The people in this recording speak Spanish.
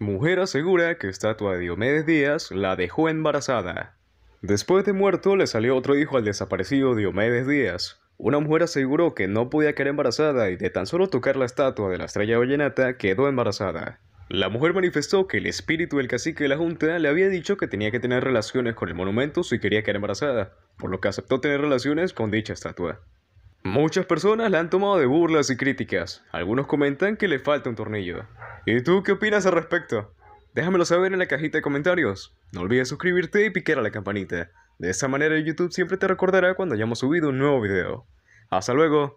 Mujer asegura que estatua de Diomedes Díaz la dejó embarazada. Después de muerto le salió otro hijo al desaparecido Diomedes Díaz. Una mujer aseguró que no podía quedar embarazada y de tan solo tocar la estatua de la estrella vallenata quedó embarazada. La mujer manifestó que el espíritu del cacique de la Junta le había dicho que tenía que tener relaciones con el monumento si quería quedar embarazada, por lo que aceptó tener relaciones con dicha estatua. Muchas personas la han tomado de burlas y críticas. Algunos comentan que le falta un tornillo, ¿Y tú qué opinas al respecto? Déjamelo saber en la cajita de comentarios. No olvides suscribirte y picar a la campanita. De esta manera YouTube siempre te recordará cuando hayamos subido un nuevo video. Hasta luego.